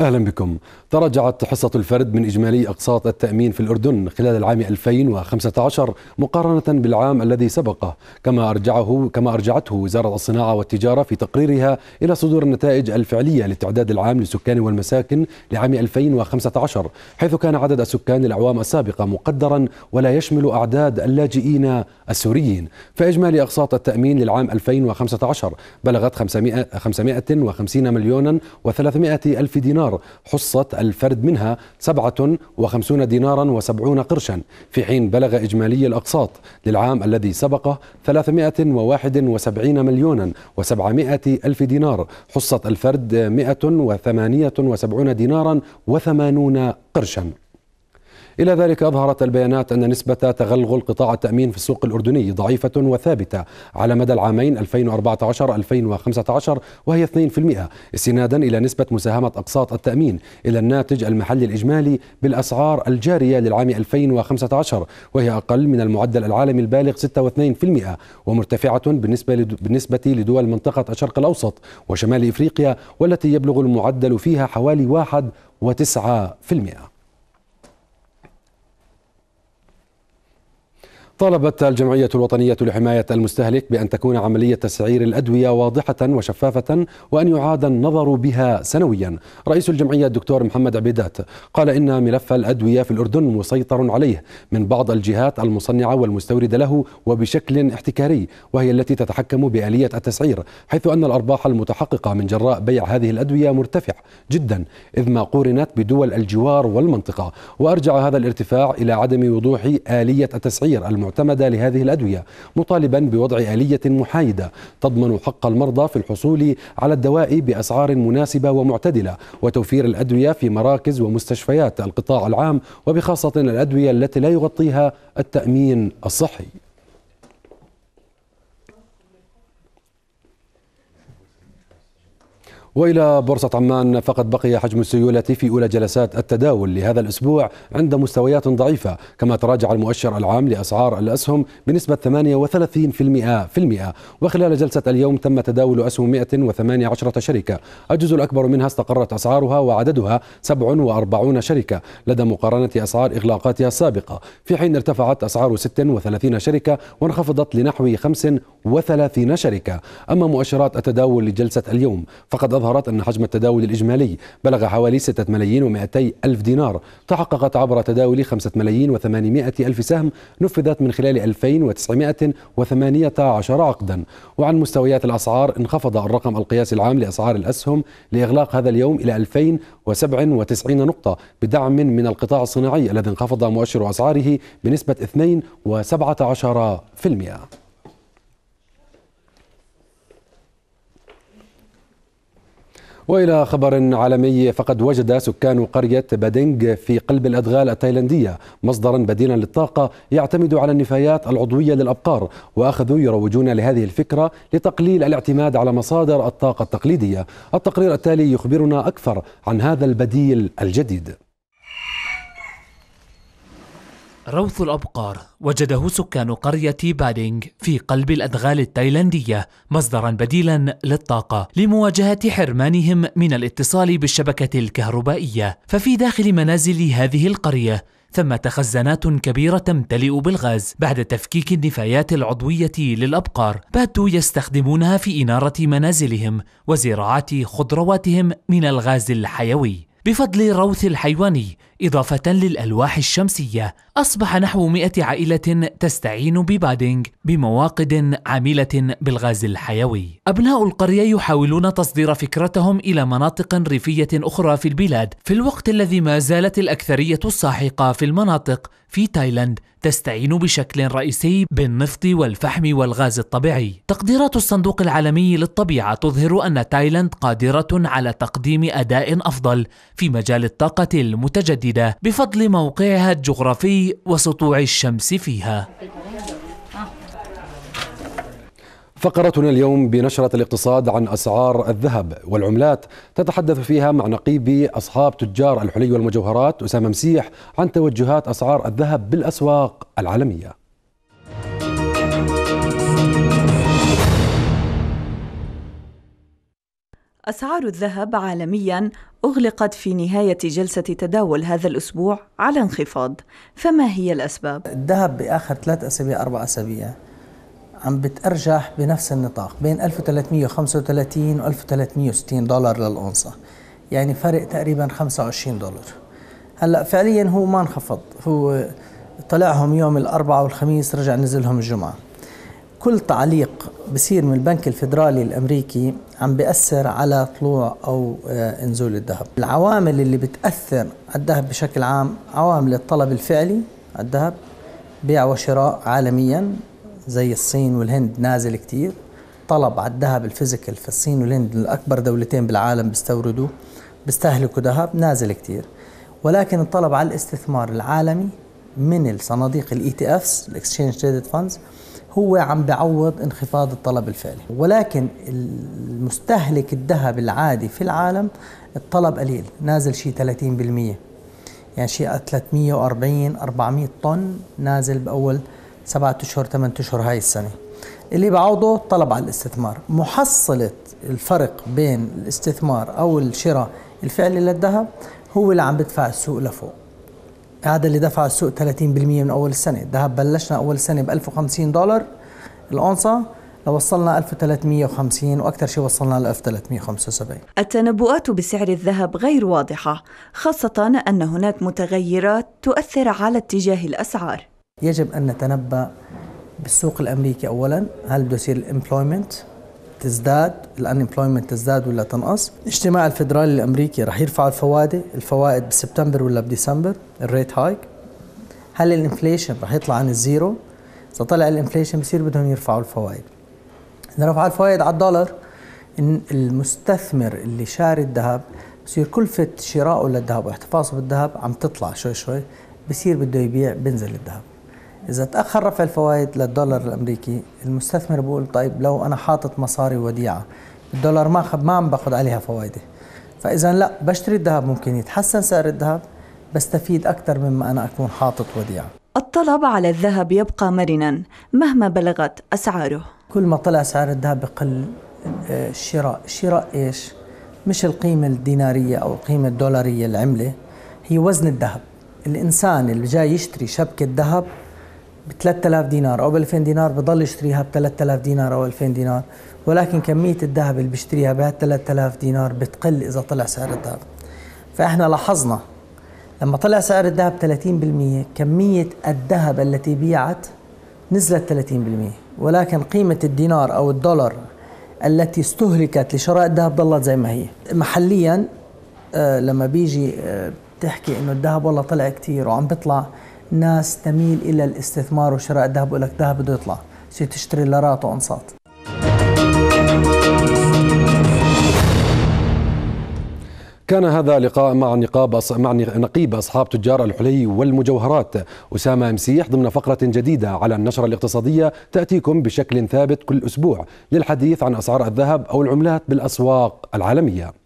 أهلا بكم تراجعت حصة الفرد من إجمالي أقساط التأمين في الأردن خلال العام 2015 مقارنة بالعام الذي سبقه كما أرجعه كما أرجعته وزارة الصناعة والتجارة في تقريرها إلى صدور النتائج الفعلية للتعداد العام للسكان والمساكن لعام 2015 حيث كان عدد السكان الأعوام السابقة مقدرا ولا يشمل أعداد اللاجئين السوريين فإجمالي أقساط التأمين للعام 2015 بلغت 550 مليونا و300 ألف دينار دينار حصة الفرد منها 57 دينارا و70 قرشا في حين بلغ إجمالي الأقساط للعام الذي سبقه 371 مليونا و700 ألف دينار حصة الفرد 178 دينارا و80 قرشا إلى ذلك أظهرت البيانات أن نسبة تغلغل قطاع التأمين في السوق الأردني ضعيفة وثابتة على مدى العامين 2014-2015 وهي 2% استنادا إلى نسبة مساهمة أقساط التأمين إلى الناتج المحلي الإجمالي بالأسعار الجارية للعام 2015 وهي أقل من المعدل العالمي البالغ 6.2% ومرتفعة بالنسبة بالنسبة لدول منطقة الشرق الأوسط وشمال إفريقيا والتي يبلغ المعدل فيها حوالي 1.9% طالبت الجمعية الوطنية لحماية المستهلك بأن تكون عملية تسعير الأدوية واضحة وشفافة وأن يعاد النظر بها سنويا رئيس الجمعية الدكتور محمد عبيدات قال إن ملف الأدوية في الأردن مسيطر عليه من بعض الجهات المصنعة والمستوردة له وبشكل احتكاري وهي التي تتحكم بآلية التسعير حيث أن الأرباح المتحققة من جراء بيع هذه الأدوية مرتفع جدا إذ ما قورنت بدول الجوار والمنطقة وأرجع هذا الارتفاع إلى عدم وضوح آلية التسعير المعارضة المعتمدة لهذه الأدوية مطالبا بوضع آلية محايدة تضمن حق المرضى في الحصول على الدواء بأسعار مناسبة ومعتدلة وتوفير الأدوية في مراكز ومستشفيات القطاع العام وبخاصة الأدوية التي لا يغطيها التأمين الصحي وإلى بورصة عمان فقد بقي حجم السيولة في أولى جلسات التداول لهذا الأسبوع عند مستويات ضعيفة كما تراجع المؤشر العام لأسعار الأسهم بنسبة 38% في المئة وخلال جلسة اليوم تم تداول أسهم 118 شركة الجزء الأكبر منها استقرت أسعارها وعددها 47 شركة لدى مقارنة أسعار إغلاقاتها السابقة في حين ارتفعت أسعار 36 شركة وانخفضت لنحو 35 شركة أما مؤشرات التداول لجلسة اليوم فقد أظهر أظهرت أن حجم التداول الإجمالي بلغ حوالي 6 ملايين و200 ألف دينار تحققت عبر تداول 5 ملايين و800 ألف سهم نفذت من خلال 2918 عقدا وعن مستويات الأسعار انخفض الرقم القياسي العام لأسعار الأسهم لإغلاق هذا اليوم إلى 2097 نقطة بدعم من القطاع الصناعي الذي انخفض مؤشر أسعاره بنسبة 2.17% وإلى خبر عالمي فقد وجد سكان قرية بادينغ في قلب الأدغال التايلاندية مصدرا بديلا للطاقة يعتمد على النفايات العضوية للأبقار وأخذوا يروجون لهذه الفكرة لتقليل الاعتماد على مصادر الطاقة التقليدية التقرير التالي يخبرنا أكثر عن هذا البديل الجديد روث الأبقار وجده سكان قرية بادينغ في قلب الأدغال التايلاندية مصدرا بديلا للطاقة لمواجهة حرمانهم من الاتصال بالشبكة الكهربائية ففي داخل منازل هذه القرية ثمة خزانات كبيرة تمتلئ بالغاز بعد تفكيك النفايات العضوية للأبقار باتوا يستخدمونها في إنارة منازلهم وزراعة خضرواتهم من الغاز الحيوي بفضل الروث الحيواني إضافة للألواح الشمسية أصبح نحو 100 عائلة تستعين ببادينغ بمواقد عاملة بالغاز الحيوي أبناء القرية يحاولون تصدير فكرتهم إلى مناطق ريفية أخرى في البلاد في الوقت الذي ما زالت الأكثرية الساحقة في المناطق في تايلاند تستعين بشكل رئيسي بالنفط والفحم والغاز الطبيعي. تقديرات الصندوق العالمي للطبيعة تظهر أن تايلاند قادرة على تقديم أداء أفضل في مجال الطاقة المتجددة بفضل موقعها الجغرافي وسطوع الشمس فيها. فقرتنا اليوم بنشرة الاقتصاد عن أسعار الذهب والعملات تتحدث فيها مع نقيبي أصحاب تجار الحلي والمجوهرات أسامة مسيح عن توجهات أسعار الذهب بالأسواق العالمية أسعار الذهب عالميا أغلقت في نهاية جلسة تداول هذا الأسبوع على انخفاض فما هي الأسباب؟ الذهب بآخر ثلاث أسابيع أربع أسابيع عم بتأرجح بنفس النطاق بين 1335 و 1360 دولار للأونصة يعني فرق تقريبا 25 دولار هلا فعليا هو ما انخفض هو طلعهم يوم الأربعاء والخميس رجع نزلهم الجمعة كل تعليق بصير من البنك الفيدرالي الأمريكي عم بأثر على طلوع أو آه، نزول الذهب العوامل اللي بتأثر على الذهب بشكل عام عوامل الطلب الفعلي على الذهب بيع وشراء عالميا زي الصين والهند نازل كتير طلب على الذهب الفيزيكال في الصين والهند الأكبر دولتين بالعالم بيستوردوا بيستهلكوا ذهب نازل كتير ولكن الطلب على الاستثمار العالمي من الصناديق الاي تي افس الاكسشينج تريدد فاندز هو عم بيعوض انخفاض الطلب الفعلي ولكن المستهلك الذهب العادي في العالم الطلب قليل نازل شيء 30% يعني شيء 340 400 طن نازل باول سبعة أشهر ثمان أشهر هاي السنة اللي بعوضه طلب على الاستثمار محصلة الفرق بين الاستثمار أو الشراء الفعلي للذهب هو اللي عم بدفع السوق لفوق هذا اللي دفع السوق 30% من أول السنة الذهب بلشنا أول سنة ب 1050 دولار الأونصة لوصلنا 1350 واكثر شيء وصلنا ل 1375 التنبؤات بسعر الذهب غير واضحه خاصه ان هناك متغيرات تؤثر على اتجاه الاسعار يجب أن نتنبأ بالسوق الأمريكي أولا هل بده يصير الامبلويمنت تزداد الانemployment تزداد ولا تنقص الاجتماع الفدرالي الأمريكي رح يرفع الفوائد الفوائد بسبتمبر ولا بديسمبر الريت هايك هل الانفليشن رح يطلع عن الزيرو إذا طلع الانفليشن بصير بدهم يرفعوا الفوائد إذا رفعوا الفوائد على الدولار إن المستثمر اللي شاري الذهب بصير كلفة شرائه للذهب واحتفاظه بالذهب عم تطلع شوي شوي بصير بده يبيع بنزل الذهب إذا تأخر رفع الفوائد للدولار الأمريكي المستثمر بيقول طيب لو أنا حاطط مصاري وديعة الدولار ما ما عم باخذ عليها فوائده فإذا لا بشتري الذهب ممكن يتحسن سعر الذهب بستفيد أكثر مما أنا أكون حاطط وديعة الطلب على الذهب يبقى مرنا مهما بلغت أسعاره كل ما طلع سعر الذهب بقل الشراء آه، الشراء إيش؟ مش القيمة الدينارية أو القيمة الدولارية العملة هي وزن الذهب الإنسان اللي جاي يشتري شبكة ذهب ب 3000 دينار او ب 2000 دينار بضل يشتريها ب 3000 دينار او 2000 دينار ولكن كميه الذهب اللي بيشتريها ب 3000 دينار بتقل اذا طلع سعر الذهب فاحنا لاحظنا لما طلع سعر الذهب 30% كميه الذهب التي بيعت نزلت 30% ولكن قيمه الدينار او الدولار التي استهلكت لشراء الذهب ضلت زي ما هي محليا آه، لما بيجي آه، بتحكي انه الذهب والله طلع كثير وعم بيطلع ناس تميل الى الاستثمار وشراء الذهب ولك ذهب بده يطلع شي تشتري لارات وانصات كان هذا لقاء مع نقاب مع نقيب اصحاب تجار الحلي والمجوهرات اسامه مسيح ضمن فقره جديده على النشره الاقتصاديه تاتيكم بشكل ثابت كل اسبوع للحديث عن اسعار الذهب او العملات بالاسواق العالميه